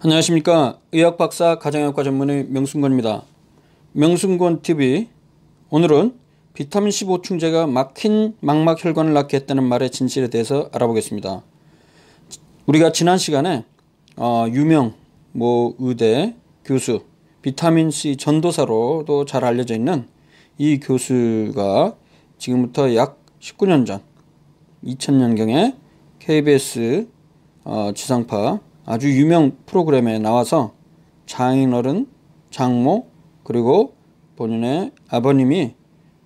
안녕하십니까 의학박사 가정의학과 전문의 명순권입니다. 명순권 TV 오늘은 비타민 C5 충제가 막힌 망막혈관을 낫게 했다는 말의 진실에 대해서 알아보겠습니다. 우리가 지난 시간에 어, 유명 뭐 의대 교수 비타민 C 전도사로도 잘 알려져 있는 이 교수가 지금부터 약 19년 전 2000년경에 KBS 어, 지상파 아주 유명 프로그램에 나와서 장인어른, 장모 그리고 본인의 아버님이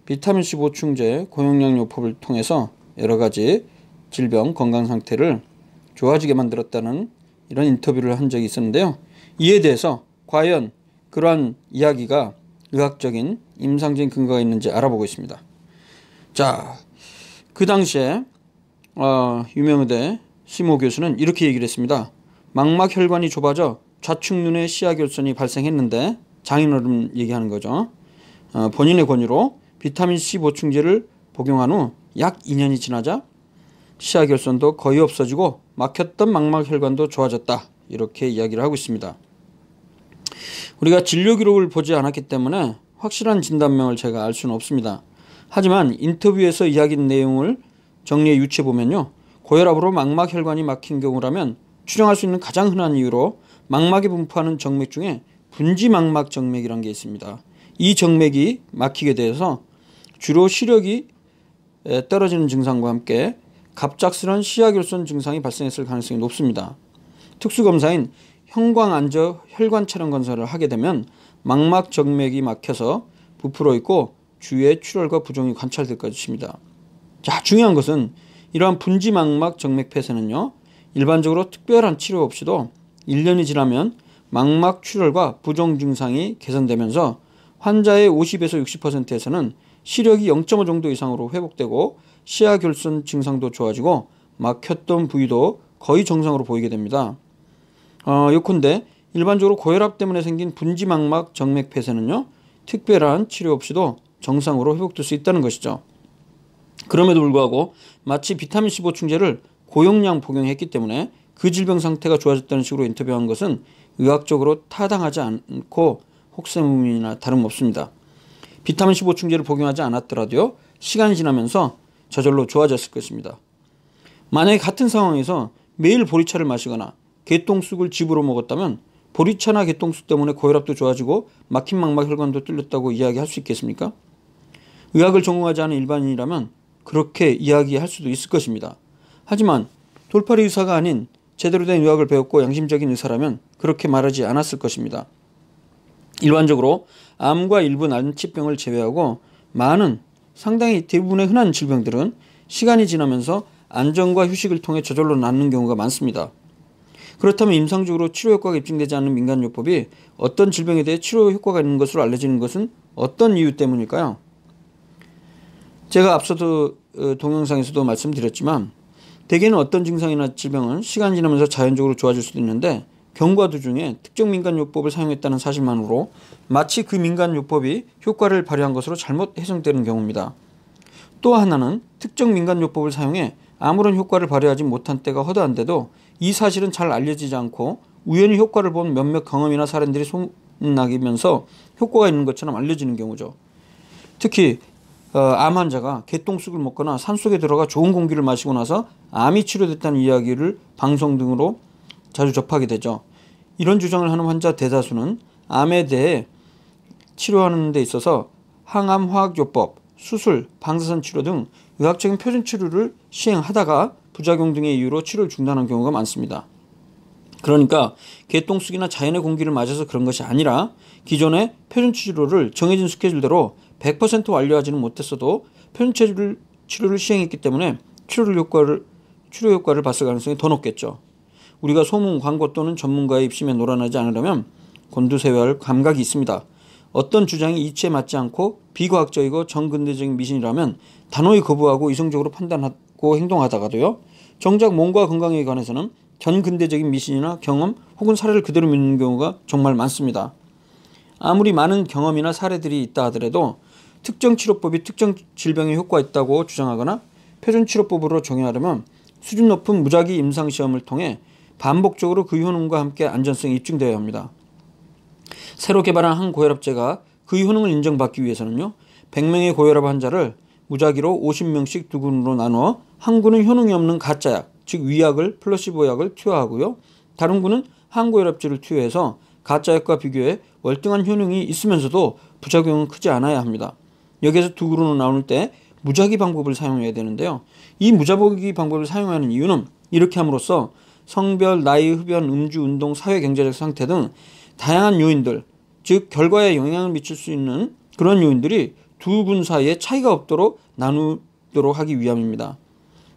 비타민C 보충제 고용량요법을 통해서 여러 가지 질병 건강 상태를 좋아지게 만들었다는 이런 인터뷰를 한 적이 있었는데요. 이에 대해서 과연 그러한 이야기가 의학적인 임상적인 근거가 있는지 알아보고 있습니다. 자, 그 당시에 어, 유명의대 심호 교수는 이렇게 얘기를 했습니다. 망막 혈관이 좁아져 좌측눈의 시야 결손이 발생했는데 장인어른 얘기하는 거죠. 어, 본인의 권유로 비타민C 보충제를 복용한 후 약 2년이 지나자 시야 결손도 거의 없어지고 막혔던 망막 혈관도 좋아졌다. 이렇게 이야기를 하고 있습니다. 우리가 진료 기록을 보지 않았기 때문에 확실한 진단명을 제가 알 수는 없습니다. 하지만 인터뷰에서 이야기 내용을 정리해 유추해 보면요. 고혈압으로 망막 혈관이 막힌 경우라면 추정할 수 있는 가장 흔한 이유로 망막이 분포하는 정맥 중에 분지망막 정맥이라는게 있습니다. 이 정맥이 막히게 돼서 주로 시력이 떨어지는 증상과 함께 갑작스런 시야결손 증상이 발생했을 가능성이 높습니다. 특수검사인 형광안저 혈관 촬영 검사를 하게 되면 망막 정맥이 막혀서 부풀어 있고 주위에 출혈과 부종이 관찰될 것입니다. 자, 중요한 것은 이러한 분지망막 정맥 폐쇄는요. 일반적으로 특별한 치료 없이도 1년이 지나면 망막 출혈과 부종 증상이 개선되면서 환자의 50에서 60%에서는 시력이 0.5 정도 이상으로 회복되고 시야 결손 증상도 좋아지고 막혔던 부위도 거의 정상으로 보이게 됩니다. 어, 요컨대 일반적으로 고혈압 때문에 생긴 분지망막 정맥 폐쇄는요. 특별한 치료 없이도 정상으로 회복될 수 있다는 것이죠. 그럼에도 불구하고 마치 비타민 C 보충제를 고용량 복용했기 때문에 그 질병 상태가 좋아졌다는 식으로 인터뷰한 것은 의학적으로 타당하지 않고 혹세음이나 다름없습니다. 비타민C 보충제를 복용하지 않았더라도요. 시간이 지나면서 저절로 좋아졌을 것입니다. 만약에 같은 상황에서 매일 보리차를 마시거나 개똥쑥을 집으로 먹었다면 보리차나 개똥쑥 때문에 고혈압도 좋아지고 막힌 망막 혈관도 뚫렸다고 이야기할 수 있겠습니까? 의학을 전공하지 않은 일반인이라면 그렇게 이야기할 수도 있을 것입니다. 하지만 돌팔이 의사가 아닌 제대로 된 의학을 배웠고 양심적인 의사라면 그렇게 말하지 않았을 것입니다. 일반적으로 암과 일부 난치병을 제외하고 많은 상당히 대부분의 흔한 질병들은 시간이 지나면서 안정과 휴식을 통해 저절로 낫는 경우가 많습니다. 그렇다면 임상적으로 치료 효과가 입증되지 않는 민간요법이 어떤 질병에 대해 치료 효과가 있는 것으로 알려지는 것은 어떤 이유 때문일까요? 제가 앞서도 어, 동영상에서도 말씀드렸지만 대개는 어떤 증상이나 질병은 시간 지나면서 자연적으로 좋아질 수도 있는데 경과 도중에 특정 민간요법을 사용했다는 사실만으로 마치 그 민간요법이 효과를 발휘한 것으로 잘못 해석되는 경우입니다. 또 하나는 특정 민간요법을 사용해 아무런 효과를 발휘하지 못한 때가 허다한데도 이 사실은 잘 알려지지 않고 우연히 효과를 본 몇몇 경험이나 사례들이 소문나면서 효과가 있는 것처럼 알려지는 경우죠. 특히 어, 암 환자가 개똥쑥을 먹거나 산속에 들어가 좋은 공기를 마시고 나서 암이 치료됐다는 이야기를 방송 등으로 자주 접하게 되죠. 이런 주장을 하는 환자 대다수는 암에 대해 치료하는 데 있어서 항암 화학요법, 수술, 방사선 치료 등 의학적인 표준 치료를 시행하다가 부작용 등의 이유로 치료를 중단한 경우가 많습니다. 그러니까 개똥쑥이나 자연의 공기를 맞아서 그런 것이 아니라 기존의 표준 치료를 정해진 스케줄대로 100% 완료하지는 못했어도 편체를 치료를 시행했기 때문에 치료 효과를 치료 효과를 봤을 가능성이 더 높겠죠. 우리가 소문, 광고 또는 전문가의 입심에 놀아나지 않으려면 곤두세워할 감각이 있습니다. 어떤 주장이 이치에 맞지 않고 비과학적이고 정근대적인 미신이라면 단호히 거부하고 이성적으로 판단하고 행동하다가도요. 정작 몸과 건강에 관해서는 전근대적인 미신이나 경험 혹은 사례를 그대로 믿는 경우가 정말 많습니다. 아무리 많은 경험이나 사례들이 있다 하더라도 특정 치료법이 특정 질병에 효과 있다고 주장하거나 표준 치료법으로 정의하려면 수준 높은 무작위 임상시험을 통해 반복적으로 그 효능과 함께 안전성이 입증되어야 합니다. 새로 개발한 한 고혈압제가 그 효능을 인정받기 위해서는요. 100명의 고혈압 환자를 무작위로 50명씩 두 군으로 나눠 한 군은 효능이 없는 가짜약, 즉 위약을 플러시보약을 투여하고요. 다른 군은 항고혈압제를 투여해서 가짜약과 비교해 월등한 효능이 있으면서도 부작용은 크지 않아야 합니다. 여기에서 두그루으로 나눌 때 무작위 방법을 사용해야 되는데요. 이 무작위 방법을 사용하는 이유는 이렇게 함으로써 성별, 나이, 흡연, 음주, 운동, 사회 경제적 상태 등 다양한 요인들, 즉 결과에 영향을 미칠 수 있는 그런 요인들이 두 군 사이에 차이가 없도록 나누도록 하기 위함입니다.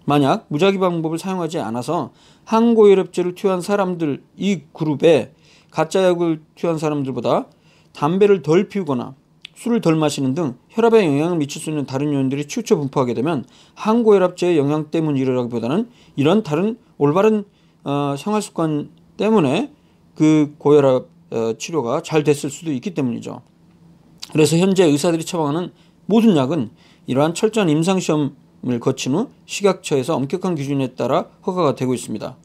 만약 무작위 방법을 사용하지 않아서 항고혈압제를 투여한 사람들 이 그룹에 가짜약을 투여한 사람들보다 담배를 덜 피우거나 술을 덜 마시는 등 혈압에 영향을 미칠 수 있는 다른 요인들이 치우쳐 분포하게 되면 항고혈압제의 영향 때문이라기보다는 이런 다른 올바른 어, 생활 습관 때문에 그 고혈압 어, 치료가 잘 됐을 수도 있기 때문이죠. 그래서 현재 의사들이 처방하는 모든 약은 이러한 철저한 임상시험을 거친 후 식약처에서 엄격한 기준에 따라 허가가 되고 있습니다.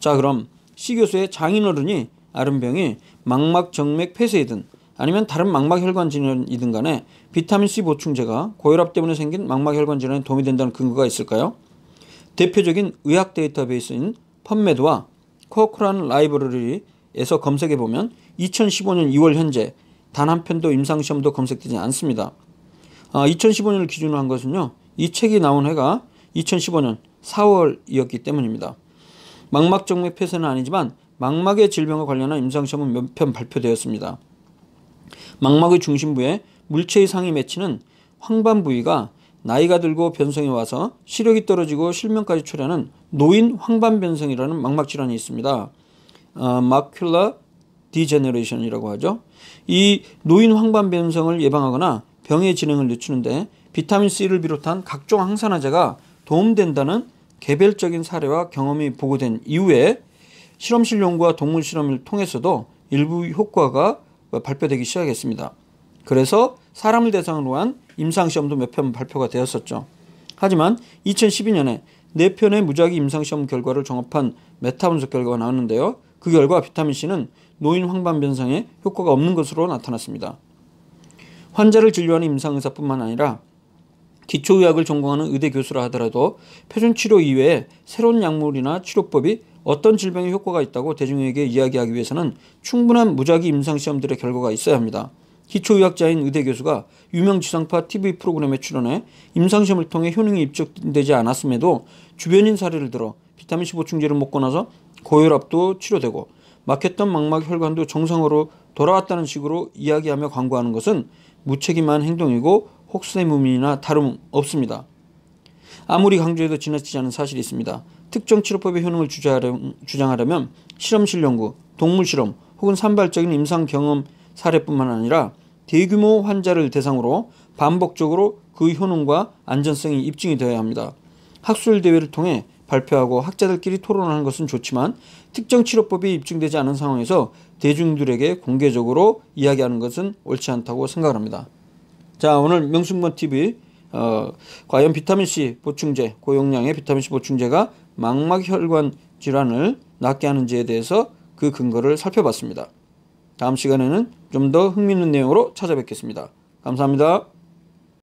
자 그럼 시 교수의 장인어른이 아름병이 망막정맥 폐쇄이든 아니면 다른 망막혈관 질환이든 간에 비타민C 보충제가 고혈압 때문에 생긴 망막혈관 질환에 도움이 된다는 근거가 있을까요? 대표적인 의학 데이터베이스인 펀메드와 코크란 라이브러리에서 검색해보면 2015년 2월 현재 단 한 편도 임상시험도 검색되지 않습니다. 아, 2015년을 기준으로 한 것은요. 이 책이 나온 해가 2015년 4월이었기 때문입니다. 망막정맥 폐쇄는 아니지만 망막의 질병과 관련한 임상시험은 몇 편 발표되었습니다. 망막의 중심부에 물체의 상이 맺히는 황반 부위가 나이가 들고 변성이 와서 시력이 떨어지고 실명까지 초래하는 노인 황반 변성이라는 망막 질환이 있습니다. 어, 마큘라 디제너레이션이라고 하죠. 이 노인 황반 변성을 예방하거나 병의 진행을 늦추는데 비타민 C를 비롯한 각종 항산화제가 도움된다는 개별적인 사례와 경험이 보고된 이후에 실험실 연구와 동물 실험을 통해서도 일부 효과가 발표되기 시작했습니다. 그래서 사람을 대상으로 한 임상시험도 몇 편 발표가 되었었죠. 하지만 2012년에 4편의 무작위 임상시험 결과를 종합한 메타분석 결과가 나왔는데요. 그 결과 비타민C는 노인 황반 변성에 효과가 없는 것으로 나타났습니다. 환자를 진료하는 임상의사뿐만 아니라 기초의학을 전공하는 의대 교수라 하더라도 표준치료 이외에 새로운 약물이나 치료법이 어떤 질병에 효과가 있다고 대중에게 이야기하기 위해서는 충분한 무작위 임상시험들의 결과가 있어야 합니다. 기초의학자인 의대 교수가 유명 지상파 TV 프로그램에 출연해 임상시험을 통해 효능이 입증되지 않았음에도 주변인 사례를 들어 비타민C 보충제를 먹고 나서 고혈압도 치료되고 막혔던 망막 혈관도 정상으로 돌아왔다는 식으로 이야기하며 광고하는 것은 무책임한 행동이고 혹세무민이나 다름없습니다. 아무리 강조해도 지나치지 않은 사실이 있습니다. 특정 치료법의 효능을 주장하려면 실험실 연구, 동물 실험 혹은 산발적인 임상 경험 사례뿐만 아니라 대규모 환자를 대상으로 반복적으로 그 효능과 안전성이 입증이 되어야 합니다. 학술 대회를 통해 발표하고 학자들끼리 토론하는 것은 좋지만 특정 치료법이 입증되지 않은 상황에서 대중들에게 공개적으로 이야기하는 것은 옳지 않다고 생각합니다. 자 오늘 명승권 TV 어, 과연 비타민C 보충제 고용량의 비타민C 보충제가 망막혈관 질환을 낫게 하는지에 대해서 그 근거를 살펴봤습니다. 다음 시간에는 좀 더 흥미있는 내용으로 찾아뵙겠습니다. 감사합니다.